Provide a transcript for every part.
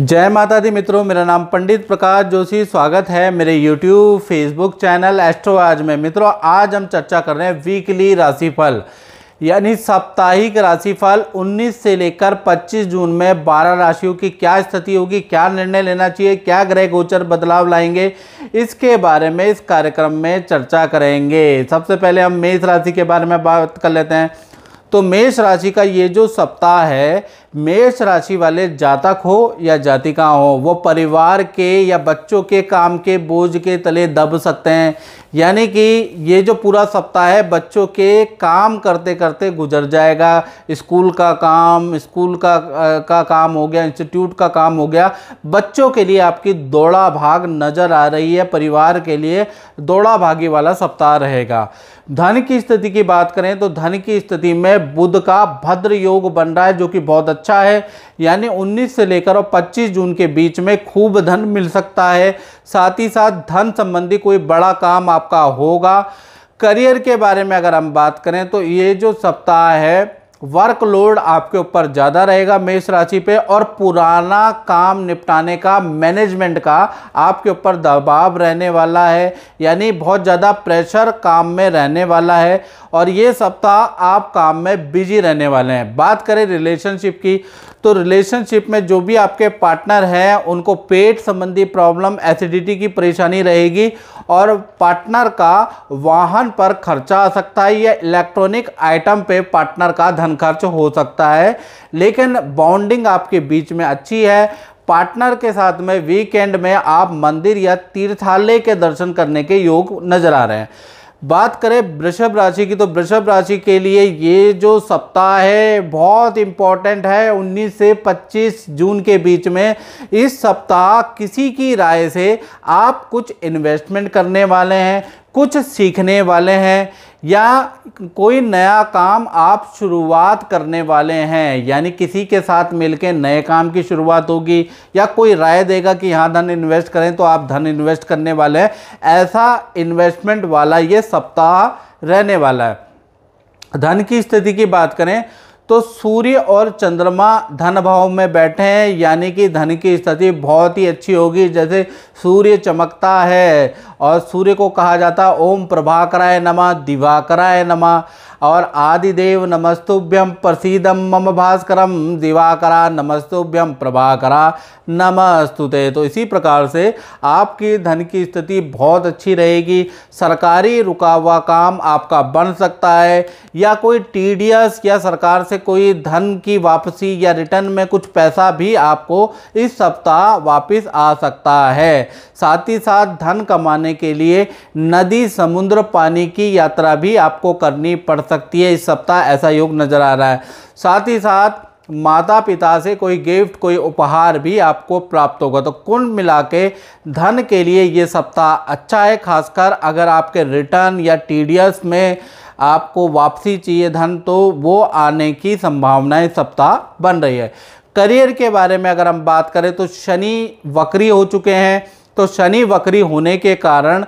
जय माता दी मित्रों मेरा नाम पंडित प्रकाश जोशी स्वागत है मेरे YouTube Facebook चैनल एस्ट्रो आज में मित्रों आज हम चर्चा कर रहे हैं वीकली राशिफल यानी साप्ताहिक राशिफल 19 से लेकर 25 जून में 12 राशियों की क्या स्थिति होगी क्या निर्णय लेना चाहिए क्या ग्रह गोचर बदलाव लाएंगे इसके बारे में इस कार्यक्रम में चर्चा करेंगे सबसे पहले हम मेष राशि के बारे में बात कर लेते हैं तो मेष राशि का ये जो सप्ताह है मेष राशि वाले जातक हो या जातिका हो वो परिवार के या बच्चों के काम के बोझ के तले दब सकते हैं यानी कि ये जो पूरा सप्ताह है बच्चों के काम करते करते गुजर जाएगा स्कूल का काम स्कूल का का काम हो गया इंस्टीट्यूट का काम हो गया बच्चों के लिए आपकी दौड़ा भाग नज़र आ रही है परिवार के लिए दौड़ा भागी वाला सप्ताह रहेगा धन की स्थिति की बात करें तो धन की स्थिति में बुध का भद्र योग बन रहा है जो कि बहुत अच्छा अच्छा है यानी 19 से लेकर और 25 जून के बीच में खूब धन मिल सकता है साथ ही साथ धन संबंधी कोई बड़ा काम आपका होगा करियर के बारे में अगर हम बात करें तो ये जो सप्ताह है वर्कलोड आपके ऊपर ज़्यादा रहेगा मेष राशि पे और पुराना काम निपटाने का मैनेजमेंट का आपके ऊपर दबाव रहने वाला है यानी बहुत ज़्यादा प्रेशर काम में रहने वाला है और ये सप्ताह आप काम में बिजी रहने वाले हैं बात करें रिलेशनशिप की तो रिलेशनशिप में जो भी आपके पार्टनर हैं उनको पेट संबंधी प्रॉब्लम एसिडिटी की परेशानी रहेगी और पार्टनर का वाहन पर खर्चा आ सकता है या इलेक्ट्रॉनिक आइटम पर पार्टनर का धन धन खर्च हो सकता है लेकिन बॉन्डिंग आपके बीच में अच्छी है पार्टनर के साथ में वीकेंड में आप मंदिर या तीर्थालय के दर्शन करने के योग नजर आ रहे हैं बात करें वृषभ राशि की तो वृषभ राशि के लिए ये जो सप्ताह है बहुत इम्पॉर्टेंट है 19 से 25 जून के बीच में इस सप्ताह किसी की राय से आप कुछ इन्वेस्टमेंट करने वाले हैं कुछ सीखने वाले हैं या कोई नया काम आप शुरुआत करने वाले हैं यानी किसी के साथ मिलकर नए काम की शुरुआत होगी या कोई राय देगा कि यहाँ धन इन्वेस्ट करें तो आप धन इन्वेस्ट करने वाले हैं ऐसा इन्वेस्टमेंट वाला ये सप्ताह रहने वाला है धन की स्थिति की बात करें तो सूर्य और चंद्रमा धन भाव में बैठे हैं यानी कि धन की स्थिति बहुत ही अच्छी होगी जैसे सूर्य चमकता है और सूर्य को कहा जाता है ओम प्रभाकराय नमः दिवाकराय नमः और आदिदेव नमस्तुभ्यम प्रसिदम मम भास्करम दिवाकरा नमस्तुभ्यम प्रभाकरा नमस्तुते तो इसी प्रकार से आपकी धन की स्थिति बहुत अच्छी रहेगी सरकारी रुका हुआ काम आपका बन सकता है या कोई टीडीएस या सरकार से कोई धन की वापसी या रिटर्न में कुछ पैसा भी आपको इस सप्ताह वापस आ सकता है साथ ही साथ धन कमाने के लिए नदी समुद्र पानी की यात्रा भी आपको करनी पड़ लग सकती है इस सप्ताह ऐसा योग नज़र आ रहा है साथ ही साथ माता पिता से कोई गिफ्ट कोई उपहार भी आपको प्राप्त होगा तो कुल मिला के धन के लिए ये सप्ताह अच्छा है खासकर अगर आपके रिटर्न या टी में आपको वापसी चाहिए धन तो वो आने की संभावनाएं सप्ताह बन रही है करियर के बारे में अगर हम बात करें तो शनि वक्री हो चुके हैं तो शनि वक्री होने के कारण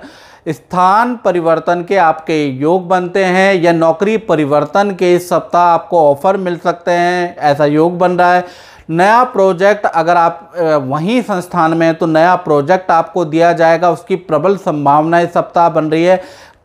स्थान परिवर्तन के आपके योग बनते हैं या नौकरी परिवर्तन के इस सप्ताह आपको ऑफर मिल सकते हैं ऐसा योग बन रहा है नया प्रोजेक्ट अगर आप वहीं संस्थान में तो नया प्रोजेक्ट आपको दिया जाएगा उसकी प्रबल संभावना इस सप्ताह बन रही है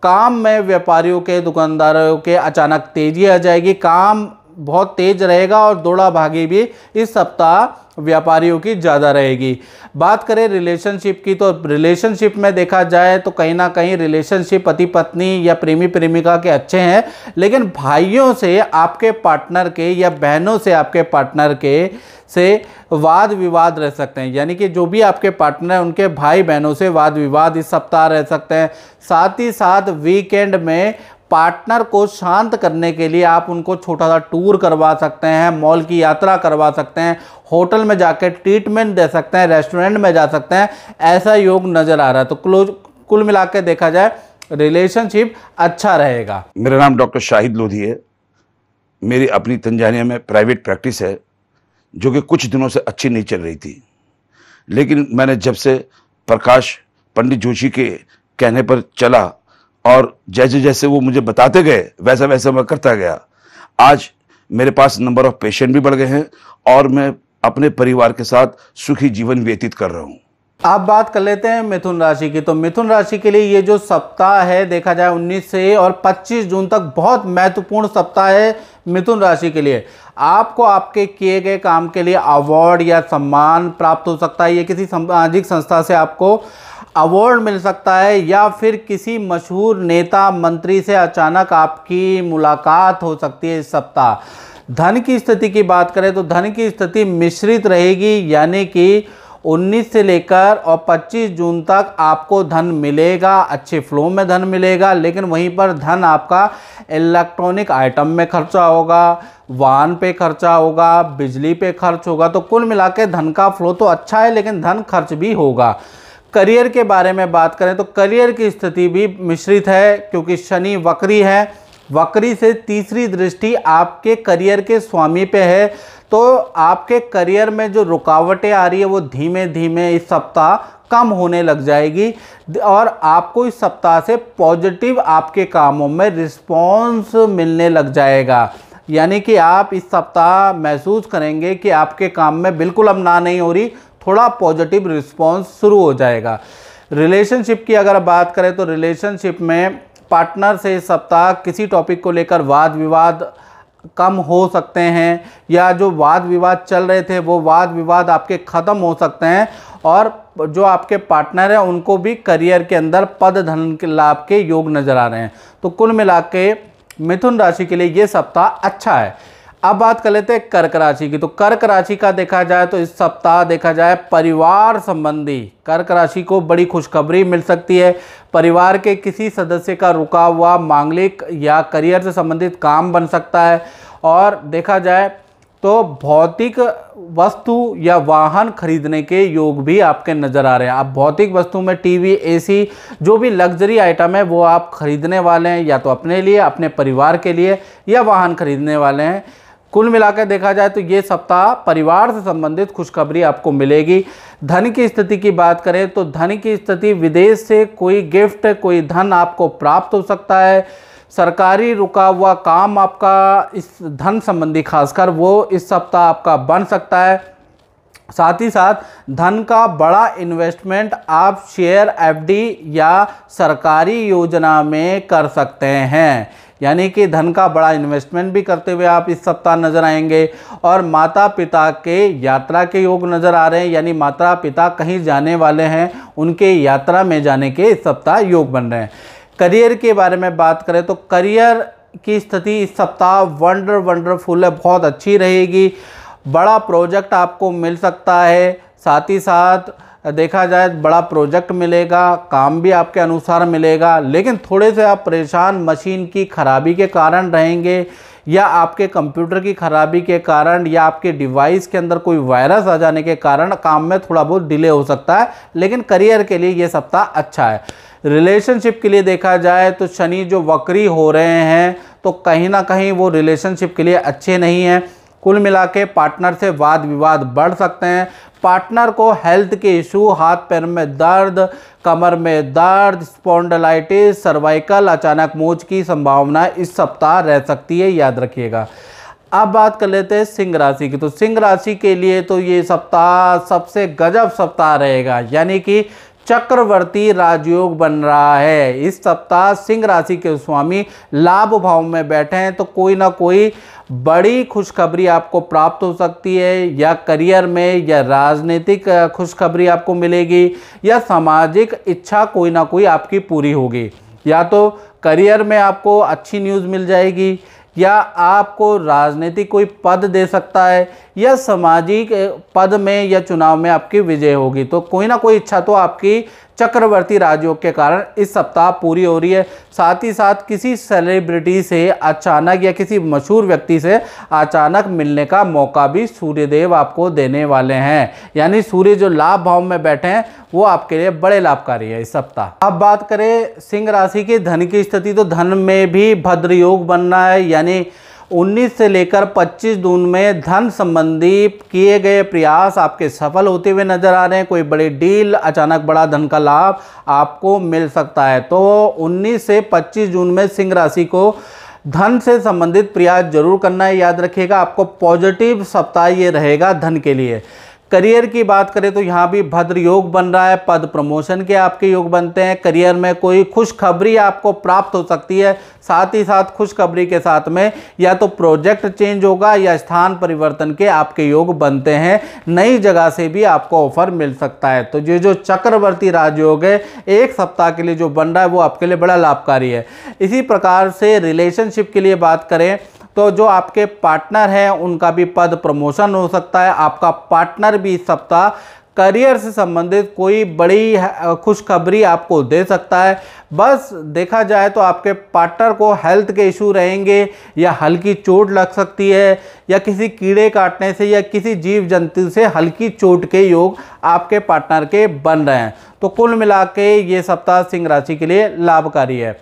काम में व्यापारियों के दुकानदारों के अचानक तेजी आ जाएगी काम बहुत तेज रहेगा और दौड़ा भागी भी इस सप्ताह व्यापारियों की ज़्यादा रहेगी बात करें रिलेशनशिप की तो रिलेशनशिप में देखा जाए तो कहीं ना कहीं रिलेशनशिप पति पत्नी या प्रेमी प्रेमिका के अच्छे हैं लेकिन भाइयों से आपके पार्टनर के या बहनों से आपके पार्टनर के से वाद विवाद रह सकते हैं यानी कि जो भी आपके पार्टनर हैं उनके भाई बहनों से वाद विवाद इस सप्ताह रह सकते हैं साथ ही साथ वीकेंड में पार्टनर को शांत करने के लिए आप उनको छोटा सा टूर करवा सकते हैं मॉल की यात्रा करवा सकते हैं होटल में जाकर ट्रीटमेंट दे सकते हैं रेस्टोरेंट में जा सकते हैं ऐसा योग नज़र आ रहा है तो क्लोज कुल मिला देखा जाए रिलेशनशिप अच्छा रहेगा मेरा नाम डॉक्टर शाहिद लोधी है मेरी अपनी तंजानिया में प्राइवेट प्रैक्टिस है जो कि कुछ दिनों से अच्छी नहीं चल रही थी लेकिन मैंने जब से प्रकाश पंडित जोशी के कहने पर चला और जैसे जैसे वो मुझे बताते गए वैसा वैसा मैं करता गया आज मेरे पास नंबर ऑफ पेशेंट भी बढ़ गए हैं और मैं अपने परिवार के साथ सुखी जीवन व्यतीत कर रहा हूँ आप बात कर लेते हैं मिथुन राशि की तो मिथुन राशि के लिए ये जो सप्ताह है देखा जाए 19 से और 25 जून तक बहुत महत्वपूर्ण सप्ताह है मिथुन राशि के लिए आपको आपके किए गए काम के लिए अवार्ड या सम्मान प्राप्त हो सकता है ये किसी सामाजिक संस्था से आपको अवार्ड मिल सकता है या फिर किसी मशहूर नेता मंत्री से अचानक आपकी मुलाकात हो सकती है इस सप्ताह धन की स्थिति की बात करें तो धन की स्थिति मिश्रित रहेगी यानी कि 19 से लेकर और 25 जून तक आपको धन मिलेगा अच्छे फ्लो में धन मिलेगा लेकिन वहीं पर धन आपका इलेक्ट्रॉनिक आइटम में खर्चा होगा वाहन पे खर्चा होगा बिजली पे खर्च होगा तो कुल मिला धन का फ्लो तो अच्छा है लेकिन धन खर्च भी होगा करियर के बारे में बात करें तो करियर की स्थिति भी मिश्रित है क्योंकि शनि वक्री है वक्री से तीसरी दृष्टि आपके करियर के स्वामी पे है तो आपके करियर में जो रुकावटें आ रही है वो धीमे धीमे इस सप्ताह कम होने लग जाएगी और आपको इस सप्ताह से पॉजिटिव आपके कामों में रिस्पॉन्स मिलने लग जाएगा यानी कि आप इस सप्ताह महसूस करेंगे कि आपके काम में बिल्कुल अब ना नहीं हो रही थोड़ा पॉजिटिव रिस्पॉन्स शुरू हो जाएगा रिलेशनशिप की अगर बात करें तो रिलेशनशिप में पार्टनर से इस सप्ताह किसी टॉपिक को लेकर वाद विवाद कम हो सकते हैं या जो वाद विवाद चल रहे थे वो वाद विवाद आपके ख़त्म हो सकते हैं और जो आपके पार्टनर हैं उनको भी करियर के अंदर पद धन के लाभ के योग नज़र आ रहे हैं तो कुल मिला के मिथुन राशि के लिए ये सप्ताह अच्छा है अब बात कर लेते हैं कर्क राशि की तो कर्क राशि का देखा जाए तो इस सप्ताह देखा जाए परिवार संबंधी कर्क राशि को बड़ी खुशखबरी मिल सकती है परिवार के किसी सदस्य का रुका हुआ मांगलिक या करियर से संबंधित काम बन सकता है और देखा जाए तो भौतिक वस्तु या वाहन खरीदने के योग भी आपके नज़र आ रहे हैं आप भौतिक वस्तु में टीवी एसी जो भी लग्जरी आइटम है वो आप खरीदने वाले हैं या तो अपने लिए अपने परिवार के लिए या वाहन खरीदने वाले हैं कुल मिलाकर देखा जाए तो ये सप्ताह परिवार से संबंधित खुशखबरी आपको मिलेगी धन की स्थिति की बात करें तो धन की स्थिति विदेश से कोई गिफ्ट कोई धन आपको प्राप्त हो सकता है सरकारी रुका हुआ काम आपका इस धन संबंधी खासकर वो इस सप्ताह आपका बन सकता है साथ ही साथ धन का बड़ा इन्वेस्टमेंट आप शेयर एफडी या सरकारी योजना में कर सकते हैं यानी कि धन का बड़ा इन्वेस्टमेंट भी करते हुए आप इस सप्ताह नज़र आएंगे और माता पिता के यात्रा के योग नज़र आ रहे हैं यानी माता पिता कहीं जाने वाले हैं उनके यात्रा में जाने के इस सप्ताह योग बन रहे हैं करियर के बारे में बात करें तो करियर की स्थिति इस सप्ताह वंडर वंडरफुल है बहुत अच्छी रहेगी बड़ा प्रोजेक्ट आपको मिल सकता है साथ ही साथ देखा जाए बड़ा प्रोजेक्ट मिलेगा काम भी आपके अनुसार मिलेगा लेकिन थोड़े से आप परेशान मशीन की खराबी के कारण रहेंगे या आपके कंप्यूटर की खराबी के कारण या आपके डिवाइस के अंदर कोई वायरस आ जाने के कारण काम में थोड़ा बहुत डिले हो सकता है लेकिन करियर के लिए ये सप्ताह अच्छा है रिलेशनशिप के लिए देखा जाए तो शनि जो वक्री हो रहे हैं तो कहीं ना कहीं वो रिलेशनशिप के लिए अच्छे नहीं हैं कुल मिला के पार्टनर से वाद विवाद बढ़ सकते हैं पार्टनर को हेल्थ के इशू हाथ पैर में दर्द कमर में दर्द स्पॉन्डलाइटिस सर्वाइकल अचानक मोच की संभावना इस सप्ताह रह सकती है याद रखिएगा अब बात कर लेते हैं सिंह राशि की तो सिंह राशि के लिए तो ये सप्ताह सबसे गजब सप्ताह रहेगा यानी कि चक्रवर्ती राजयोग बन रहा है इस सप्ताह सिंह राशि के स्वामी लाभ भाव में बैठे हैं तो कोई ना कोई बड़ी खुशखबरी आपको प्राप्त हो सकती है या करियर में या राजनीतिक खुशखबरी आपको मिलेगी या सामाजिक इच्छा कोई ना कोई आपकी पूरी होगी या तो करियर में आपको अच्छी न्यूज़ मिल जाएगी या आपको राजनीतिक कोई पद दे सकता है या सामाजिक पद में या चुनाव में आपकी विजय होगी तो कोई ना कोई इच्छा तो आपकी चक्रवर्ती राजयोग के कारण इस सप्ताह पूरी हो रही है साथ ही साथ किसी सेलिब्रिटी से अचानक या किसी मशहूर व्यक्ति से अचानक मिलने का मौका भी सूर्यदेव आपको देने वाले हैं यानी सूर्य जो लाभ भाव में बैठे हैं वो आपके लिए बड़े लाभकारी है इस सप्ताह अब बात करें सिंह राशि के धन की स्थिति तो धन में भी भद्र योग बनना है यानी 19 से लेकर 25 जून में धन संबंधी किए गए प्रयास आपके सफल होते हुए नजर आ रहे हैं कोई बड़ी डील अचानक बड़ा धन का लाभ आपको मिल सकता है तो 19 से 25 जून में सिंह राशि को धन से संबंधित प्रयास जरूर करना है याद रखिएगा आपको पॉजिटिव सप्ताह ये रहेगा धन के लिए करियर की बात करें तो यहाँ भी भद्र योग बन रहा है पद प्रमोशन के आपके योग बनते हैं करियर में कोई खुशखबरी आपको प्राप्त हो सकती है साथ ही साथ खुशखबरी के साथ में या तो प्रोजेक्ट चेंज होगा या स्थान परिवर्तन के आपके योग बनते हैं नई जगह से भी आपको ऑफर मिल सकता है तो ये जो चक्रवर्ती राजयोग है एक सप्ताह के लिए जो बन रहा है वो आपके लिए बड़ा लाभकारी है इसी प्रकार से रिलेशनशिप के लिए बात करें तो जो आपके पार्टनर हैं उनका भी पद प्रमोशन हो सकता है आपका पार्टनर भी इस सप्ताह करियर से संबंधित कोई बड़ी खुशखबरी आपको दे सकता है बस देखा जाए तो आपके पार्टनर को हेल्थ के इशू रहेंगे या हल्की चोट लग सकती है या किसी कीड़े काटने से या किसी जीव जंतु से हल्की चोट के योग आपके पार्टनर के बन रहे हैं तो कुल मिला के ये सप्ताह सिंह राशि के लिए लाभकारी है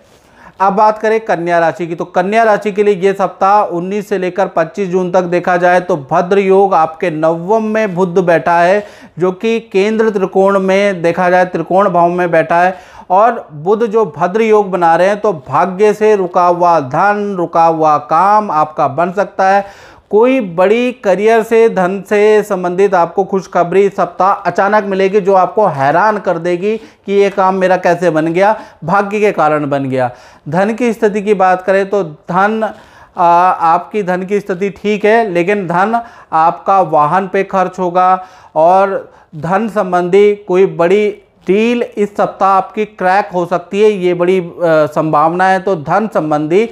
अब बात करें कन्या राशि की तो कन्या राशि के लिए यह सप्ताह 19 से लेकर 25 जून तक देखा जाए तो भद्र योग आपके नवम में बुद्ध बैठा है जो कि केंद्र त्रिकोण में देखा जाए त्रिकोण भाव में बैठा है और बुद्ध जो भद्र योग बना रहे हैं तो भाग्य से रुका हुआ धन रुका हुआ काम आपका बन सकता है कोई बड़ी करियर से धन से संबंधित आपको खुशखबरी सप्ताह अचानक मिलेगी जो आपको हैरान कर देगी कि ये काम मेरा कैसे बन गया भाग्य के कारण बन गया धन की स्थिति की बात करें तो धन आ, आपकी धन की स्थिति ठीक है लेकिन धन आपका वाहन पे खर्च होगा और धन संबंधी कोई बड़ी डील इस सप्ताह आपकी क्रैक हो सकती है ये बड़ी संभावना है तो धन संबंधी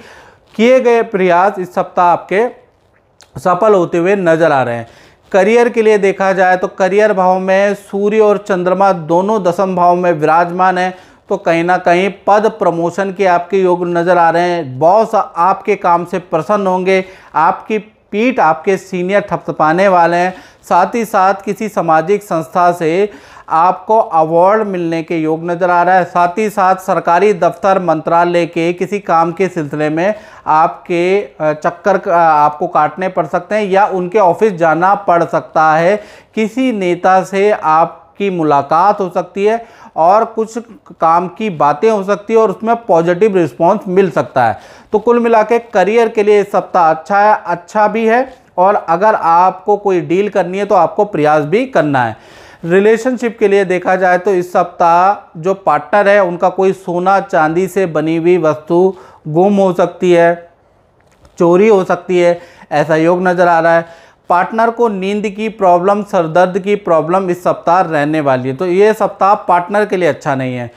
किए गए प्रयास इस सप्ताह आपके सफल होते हुए नजर आ रहे हैं करियर के लिए देखा जाए तो करियर भाव में सूर्य और चंद्रमा दोनों दसम भाव में विराजमान है तो कहीं ना कहीं पद प्रमोशन के आपके योग नज़र आ रहे हैं बॉस आपके काम से प्रसन्न होंगे आपकी पीठ आपके सीनियर थपथपाने वाले हैं साथ ही साथ किसी सामाजिक संस्था से आपको अवार्ड मिलने के योग नज़र आ रहा है साथ ही साथ सरकारी दफ्तर मंत्रालय के किसी काम के सिलसिले में आपके चक्कर आपको काटने पड़ सकते हैं या उनके ऑफिस जाना पड़ सकता है किसी नेता से आप की मुलाकात हो सकती है और कुछ काम की बातें हो सकती है और उसमें पॉजिटिव रिस्पॉन्स मिल सकता है तो कुल मिला के करियर के लिए इस सप्ताह अच्छा है अच्छा भी है और अगर आपको कोई डील करनी है तो आपको प्रयास भी करना है रिलेशनशिप के लिए देखा जाए तो इस सप्ताह जो पार्टनर है उनका कोई सोना चांदी से बनी हुई वस्तु गुम हो सकती है चोरी हो सकती है ऐसा योग नज़र आ रहा है पार्टनर को नींद की प्रॉब्लम सर दर्द की प्रॉब्लम इस सप्ताह रहने वाली है तो ये सप्ताह पार्टनर के लिए अच्छा नहीं है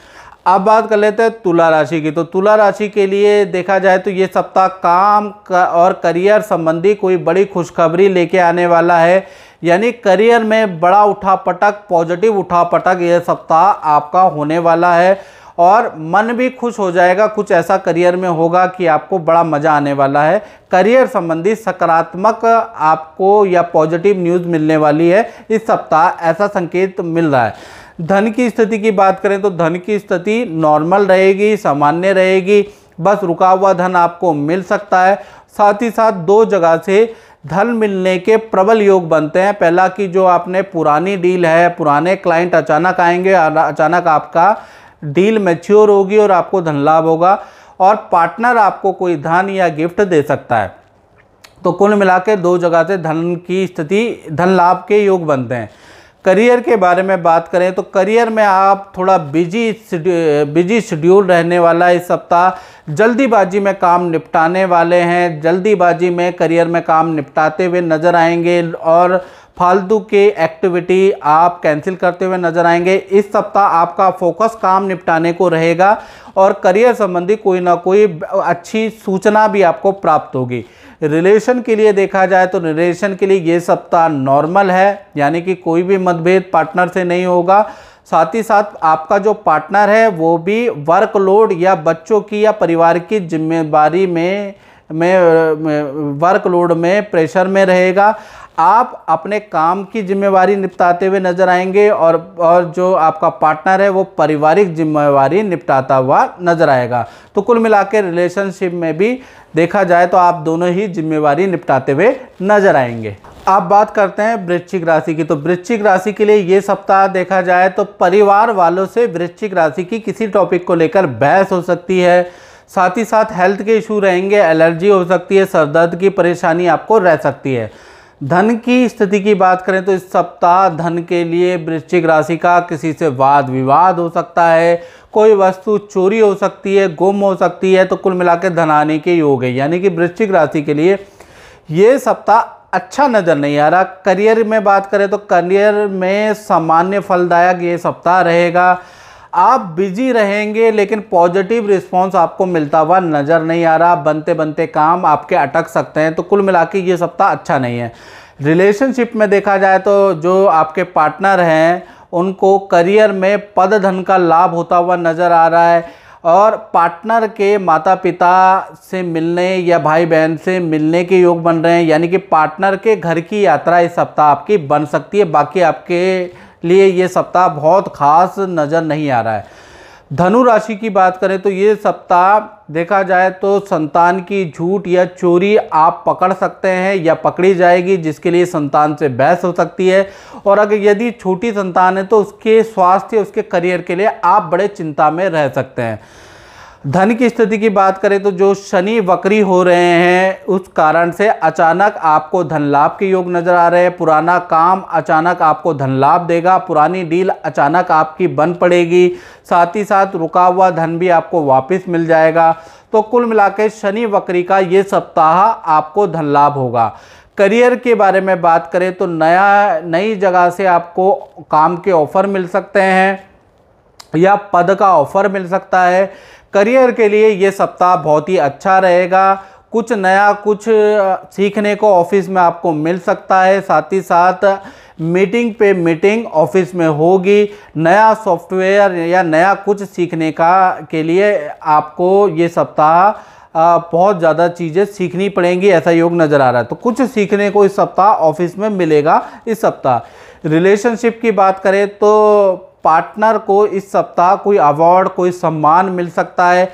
अब बात कर लेते हैं तुला राशि की तो तुला राशि के लिए देखा जाए तो ये सप्ताह काम और करियर संबंधी कोई बड़ी खुशखबरी लेके आने वाला है यानी करियर में बड़ा उठापटक पॉजिटिव उठापटक यह सप्ताह आपका होने वाला है और मन भी खुश हो जाएगा कुछ ऐसा करियर में होगा कि आपको बड़ा मज़ा आने वाला है करियर संबंधी सकारात्मक आपको या पॉजिटिव न्यूज़ मिलने वाली है इस सप्ताह ऐसा संकेत मिल रहा है धन की स्थिति की बात करें तो धन की स्थिति नॉर्मल रहेगी सामान्य रहेगी बस रुका हुआ धन आपको मिल सकता है साथ ही साथ दो जगह से धन मिलने के प्रबल योग बनते हैं पहला कि जो आपने पुरानी डील है पुराने क्लाइंट अचानक आएंगे अचानक आपका डील मैच्योर होगी और आपको धन लाभ होगा और पार्टनर आपको कोई धन या गिफ्ट दे सकता है तो कुल मिला के दो जगह से धन की स्थिति धन लाभ के योग बनते हैं करियर के बारे में बात करें तो करियर में आप थोड़ा बिजी बिजी शेड्यूल रहने वाला है इस सप्ताह जल्दीबाजी में काम निपटाने वाले हैं जल्दीबाजी में करियर में काम निपटाते हुए नज़र आएंगे और फालतू के एक्टिविटी आप कैंसिल करते हुए नज़र आएंगे इस सप्ताह आपका फोकस काम निपटाने को रहेगा और करियर संबंधी कोई ना कोई अच्छी सूचना भी आपको प्राप्त होगी रिलेशन के लिए देखा जाए तो रिलेशन के लिए ये सप्ताह नॉर्मल है यानी कि कोई भी मतभेद पार्टनर से नहीं होगा साथ ही साथ आपका जो पार्टनर है वो भी वर्कलोड या बच्चों की या परिवार की जिम्मेदारी में में वर्कलोड में प्रेशर में रहेगा आप अपने काम की जिम्मेवारी निपटाते हुए नजर आएंगे और और जो आपका पार्टनर है वो पारिवारिक जिम्मेवारी निपटाता हुआ नजर आएगा तो कुल मिला रिलेशनशिप में भी देखा जाए तो आप दोनों ही जिम्मेवारी निपटाते हुए नजर आएंगे आप बात करते हैं वृश्चिक राशि की तो वृश्चिक राशि के लिए ये सप्ताह देखा जाए तो परिवार वालों से वृश्चिक राशि की किसी टॉपिक को लेकर बहस हो सकती है साथ ही साथ हेल्थ के इशू रहेंगे एलर्जी हो सकती है सर दर्द की परेशानी आपको रह सकती है धन की स्थिति की बात करें तो इस सप्ताह धन के लिए वृश्चिक राशि का किसी से वाद विवाद हो सकता है कोई वस्तु चोरी हो सकती है गुम हो सकती है तो कुल मिलाकर धन आने के योग है यानी कि वृश्चिक राशि के लिए ये सप्ताह अच्छा नज़र नहीं आ रहा करियर में बात करें तो करियर में सामान्य फलदायक ये सप्ताह रहेगा आप बिजी रहेंगे लेकिन पॉजिटिव रिस्पांस आपको मिलता हुआ नज़र नहीं आ रहा बनते बनते काम आपके अटक सकते हैं तो कुल मिला के ये सप्ताह अच्छा नहीं है रिलेशनशिप में देखा जाए तो जो आपके पार्टनर हैं उनको करियर में पद धन का लाभ होता हुआ नज़र आ रहा है और पार्टनर के माता पिता से मिलने या भाई बहन से मिलने के योग बन रहे हैं यानी कि पार्टनर के घर की यात्रा इस सप्ताह आपकी बन सकती है बाकी आपके लिए ये सप्ताह बहुत खास नज़र नहीं आ रहा है धनु राशि की बात करें तो ये सप्ताह देखा जाए तो संतान की झूठ या चोरी आप पकड़ सकते हैं या पकड़ी जाएगी जिसके लिए संतान से बहस हो सकती है और अगर यदि छोटी संतान है तो उसके स्वास्थ्य उसके करियर के लिए आप बड़े चिंता में रह सकते हैं धन की स्थिति की बात करें तो जो शनि वक्री हो रहे हैं उस कारण से अचानक आपको धन लाभ के योग नज़र आ रहे हैं पुराना काम अचानक आपको धन लाभ देगा पुरानी डील अचानक आपकी बन पड़ेगी साथ ही साथ रुका हुआ धन भी आपको वापस मिल जाएगा तो कुल मिला के शनि वक्री का ये सप्ताह आपको धन लाभ होगा करियर के बारे में बात करें तो नया नई जगह से आपको काम के ऑफ़र मिल सकते हैं या पद का ऑफ़र मिल सकता है करियर के लिए ये सप्ताह बहुत ही अच्छा रहेगा कुछ नया कुछ सीखने को ऑफिस में आपको मिल सकता है साथ ही साथ मीटिंग पे मीटिंग ऑफिस में होगी नया सॉफ्टवेयर या नया कुछ सीखने का के लिए आपको ये सप्ताह बहुत ज़्यादा चीज़ें सीखनी पड़ेंगी ऐसा योग नज़र आ रहा है तो कुछ सीखने को इस सप्ताह ऑफिस में मिलेगा इस सप्ताह रिलेशनशिप की बात करें तो पार्टनर को इस सप्ताह कोई अवार्ड कोई सम्मान मिल सकता है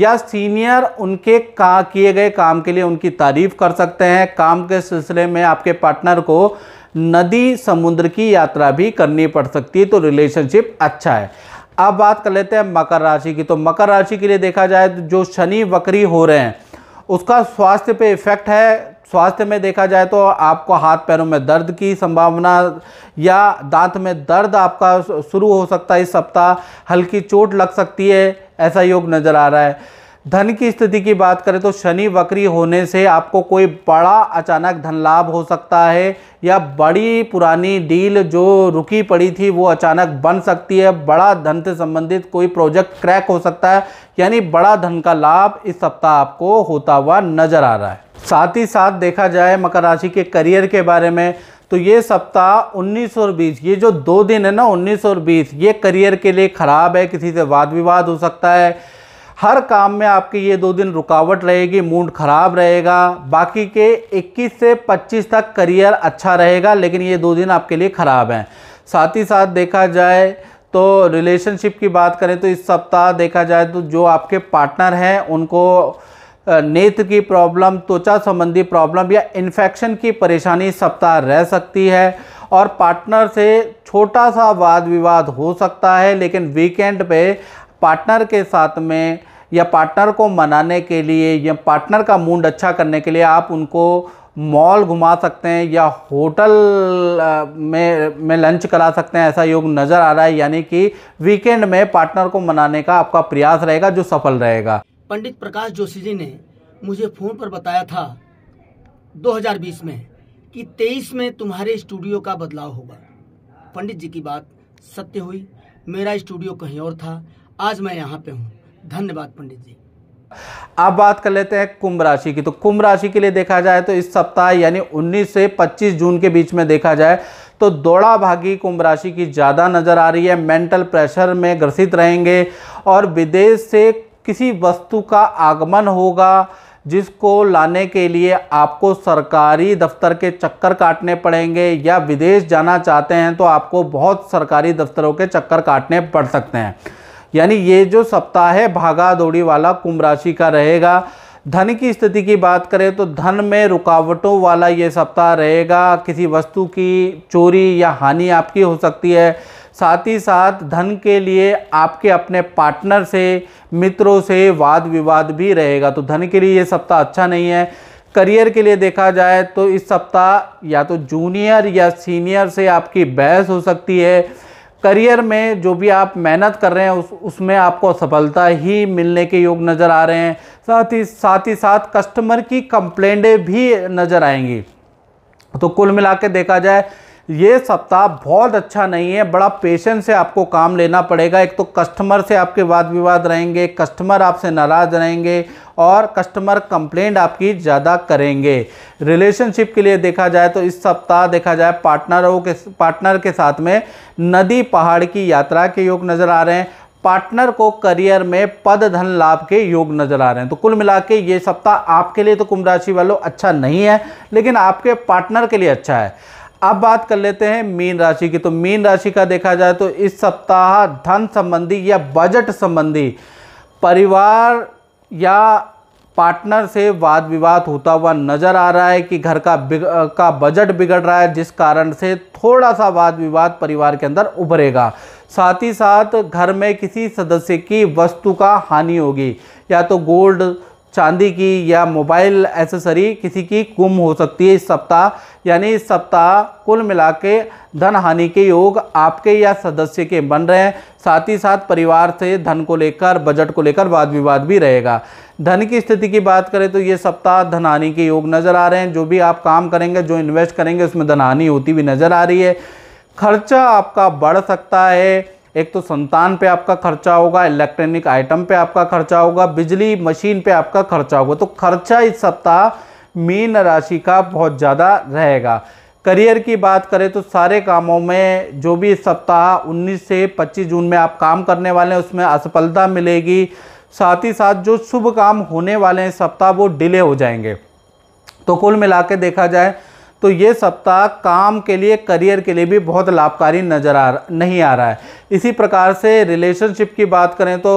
या सीनियर उनके का किए गए काम के लिए उनकी तारीफ कर सकते हैं काम के सिलसिले में आपके पार्टनर को नदी समुद्र की यात्रा भी करनी पड़ सकती है तो रिलेशनशिप अच्छा है अब बात कर लेते हैं मकर राशि की तो मकर राशि के लिए देखा जाए तो जो शनि वक्री हो रहे हैं उसका स्वास्थ्य पे इफेक्ट है स्वास्थ्य में देखा जाए तो आपको हाथ पैरों में दर्द की संभावना या दांत में दर्द आपका शुरू हो सकता है इस सप्ताह हल्की चोट लग सकती है ऐसा योग नज़र आ रहा है धन की स्थिति की बात करें तो शनि वक्री होने से आपको कोई बड़ा अचानक धन लाभ हो सकता है या बड़ी पुरानी डील जो रुकी पड़ी थी वो अचानक बन सकती है बड़ा धन से संबंधित कोई प्रोजेक्ट क्रैक हो सकता है यानी बड़ा धन का लाभ इस सप्ताह आपको होता हुआ नज़र आ रहा है साथ ही साथ देखा जाए मकर राशि के करियर के बारे में तो ये सप्ताह 19 और 20 ये जो दो दिन है ना 19 और 20 ये करियर के लिए ख़राब है किसी से वाद विवाद हो सकता है हर काम में आपके ये दो दिन रुकावट रहेगी मूड ख़राब रहेगा बाकी के 21 से 25 तक करियर अच्छा रहेगा लेकिन ये दो दिन आपके लिए ख़राब हैं साथ ही साथ देखा जाए तो रिलेशनशिप की बात करें तो इस सप्ताह देखा जाए तो जो आपके पार्टनर हैं उनको नेत्र की प्रॉब्लम त्वचा संबंधी प्रॉब्लम या इन्फेक्शन की परेशानी सप्ताह रह सकती है और पार्टनर से छोटा सा वाद विवाद हो सकता है लेकिन वीकेंड पे पार्टनर के साथ में या पार्टनर को मनाने के लिए या पार्टनर का मूड अच्छा करने के लिए आप उनको मॉल घुमा सकते हैं या होटल में में लंच करा सकते हैं ऐसा योग नज़र आ रहा है यानी कि वीकेंड में पार्टनर को मनाने का आपका प्रयास रहेगा जो सफल रहेगा पंडित प्रकाश जोशी जी ने मुझे फ़ोन पर बताया था 2020 में कि 23 में तुम्हारे स्टूडियो का बदलाव होगा पंडित जी की बात सत्य हुई मेरा स्टूडियो कहीं और था आज मैं यहाँ पे हूँ धन्यवाद पंडित जी अब बात कर लेते हैं कुंभ राशि की तो कुंभ राशि के लिए देखा जाए तो इस सप्ताह यानी 19 से 25 जून के बीच में देखा जाए तो दौड़ा भागी कुंभ राशि की ज़्यादा नज़र आ रही है मेंटल प्रेशर में ग्रसित रहेंगे और विदेश से किसी वस्तु का आगमन होगा जिसको लाने के लिए आपको सरकारी दफ्तर के चक्कर काटने पड़ेंगे या विदेश जाना चाहते हैं तो आपको बहुत सरकारी दफ्तरों के चक्कर काटने पड़ सकते हैं यानी ये जो सप्ताह है भागा दौड़ी वाला कुंभ राशि का रहेगा धन की स्थिति की बात करें तो धन में रुकावटों वाला ये सप्ताह रहेगा किसी वस्तु की चोरी या हानि आपकी हो सकती है साथ ही साथ धन के लिए आपके अपने पार्टनर से मित्रों से वाद विवाद भी रहेगा तो धन के लिए ये सप्ताह अच्छा नहीं है करियर के लिए देखा जाए तो इस सप्ताह या तो जूनियर या सीनियर से आपकी बहस हो सकती है करियर में जो भी आप मेहनत कर रहे हैं उस उसमें आपको सफलता ही मिलने के योग नज़र आ रहे हैं साथ ही साथ ही साथ कस्टमर की कंप्लेंटें भी नज़र आएंगी तो कुल मिला देखा जाए ये सप्ताह बहुत अच्छा नहीं है बड़ा पेशेंस से आपको काम लेना पड़ेगा एक तो कस्टमर से आपके वाद विवाद रहेंगे कस्टमर आपसे नाराज़ रहेंगे और कस्टमर कंप्लेंट आपकी ज़्यादा करेंगे रिलेशनशिप के लिए देखा जाए तो इस सप्ताह देखा जाए पार्टनरों के पार्टनर के साथ में नदी पहाड़ की यात्रा के योग नज़र आ रहे हैं पार्टनर को करियर में पद धन लाभ के योग नजर आ रहे हैं तो कुल मिला के ये सप्ताह आपके लिए तो कुंभ राशि वालों अच्छा नहीं है लेकिन आपके पार्टनर के लिए अच्छा है अब बात कर लेते हैं मीन राशि की तो मीन राशि का देखा जाए तो इस सप्ताह धन संबंधी या बजट संबंधी परिवार या पार्टनर से वाद विवाद होता हुआ नज़र आ रहा है कि घर का का बजट बिगड़ रहा है जिस कारण से थोड़ा सा वाद विवाद परिवार के अंदर उभरेगा साथ ही साथ घर में किसी सदस्य की वस्तु का हानि होगी या तो गोल्ड चांदी की या मोबाइल एसेसरी किसी की गुम हो सकती है इस सप्ताह यानी इस सप्ताह कुल मिला के धन हानि के योग आपके या सदस्य के बन रहे हैं साथ ही साथ परिवार से धन को लेकर बजट को लेकर वाद विवाद भी रहेगा धन की स्थिति की बात करें तो ये सप्ताह धन हानि के योग नज़र आ रहे हैं जो भी आप काम करेंगे जो इन्वेस्ट करेंगे उसमें धन हानि होती हुई नज़र आ रही है खर्चा आपका बढ़ सकता है एक तो संतान पे आपका खर्चा होगा इलेक्ट्रॉनिक आइटम पे आपका खर्चा होगा बिजली मशीन पे आपका खर्चा होगा तो खर्चा इस सप्ताह मीन राशि का बहुत ज़्यादा रहेगा करियर की बात करें तो सारे कामों में जो भी सप्ताह 19 से 25 जून में आप काम करने वाले हैं उसमें असफलता मिलेगी साथ ही साथ जो शुभ काम होने वाले हैं सप्ताह वो डिले हो जाएंगे तो कुल मिला के देखा जाए तो ये सप्ताह काम के लिए करियर के लिए भी बहुत लाभकारी नज़र आ नहीं आ रहा है इसी प्रकार से रिलेशनशिप की बात करें तो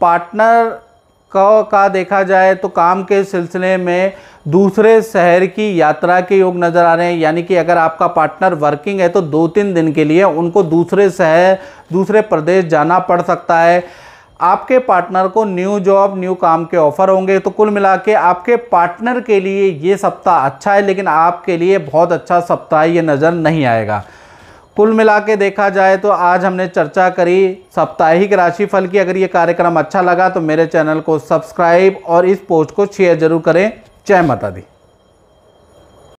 पार्टनर का, का देखा जाए तो काम के सिलसिले में दूसरे शहर की यात्रा के योग नज़र आ रहे हैं यानी कि अगर आपका पार्टनर वर्किंग है तो दो तीन दिन के लिए उनको दूसरे शहर दूसरे प्रदेश जाना पड़ सकता है आपके पार्टनर को न्यू जॉब न्यू काम के ऑफर होंगे तो कुल मिला के आपके पार्टनर के लिए ये सप्ताह अच्छा है लेकिन आपके लिए बहुत अच्छा सप्ताह ये नज़र नहीं आएगा कुल मिला के देखा जाए तो आज हमने चर्चा करी साप्ताहिक राशिफल की अगर ये कार्यक्रम अच्छा लगा तो मेरे चैनल को सब्सक्राइब और इस पोस्ट को शेयर जरूर करें जय माता दी